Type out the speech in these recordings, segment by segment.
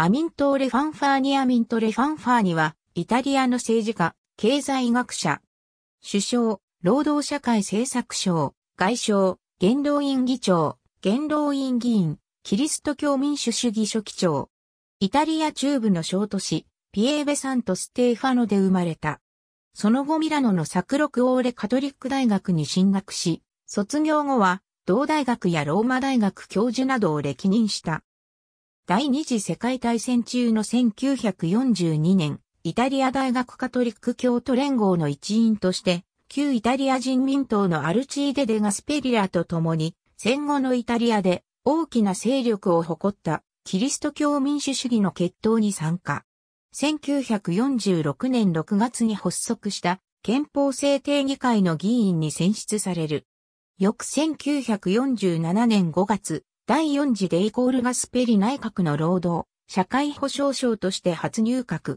アミントーレ・ファンファーニアミントレ・ファンファーニは、イタリアの政治家、経済学者、首相、労働社会政策省、外相、元老院議長、元老院議員、キリスト教民主主義書記長。イタリア中部の小都市、ピエーベサント・ステーファノで生まれた。その後ミラノのサクロクオーレカトリック大学に進学し、卒業後は、同大学やローマ大学教授などを歴任した。第二次世界大戦中の1942年、イタリア大学カトリック教徒連合の一員として、旧イタリア人民党のアルチーデ・デガスペリラと共に、戦後のイタリアで大きな勢力を誇ったキリスト教民主主義の決闘に参加。1946年6月に発足した憲法制定議会の議員に選出される。翌1947年5月、第四次デイコール・ガスペリ内閣の労働、社会保障省として初入閣。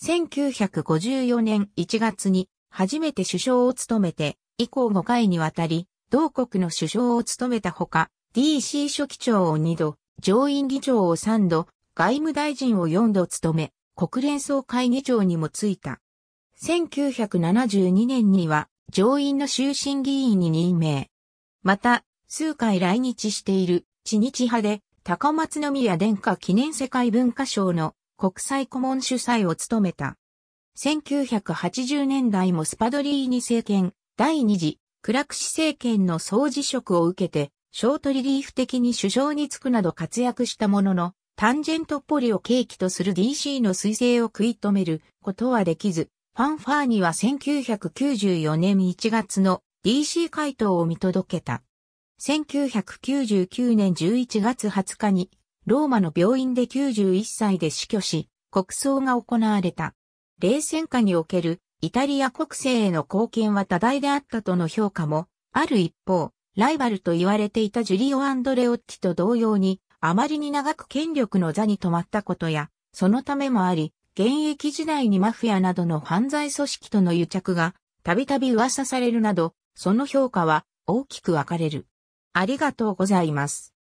1954年1月に初めて首相を務めて、以降5回にわたり、同国の首相を務めたほか、DC 書記長を2度、上院議長を3度、外務大臣を4度務め、国連総会議長にもついた。1972年には、上院の終身議員に任命。また、数回来日している知日派で、高松宮殿下記念世界文化賞の国際顧問主催を務めた。1980年代もスパドリーニ政権、第二次、クラクシ政権の総辞職を受けて、ショートリリーフ的に首相に就くなど活躍したものの、タンジェントポリを契機とする DC の彗星を食い止めることはできず、ファンファーには1994年1月の DC 回答を見届けた。1999年11月20日に、ローマの病院で91歳で死去し、国葬が行われた。冷戦下におけるイタリア国政への貢献は多大であったとの評価も、ある一方、ライバルと言われていたジュリオ・アンドレオッティと同様に、あまりに長く権力の座に止まったことや、そのためもあり、現役時代にマフィアなどの犯罪組織との癒着が、たびたび噂されるなど、その評価は大きく分かれる。ありがとうございます。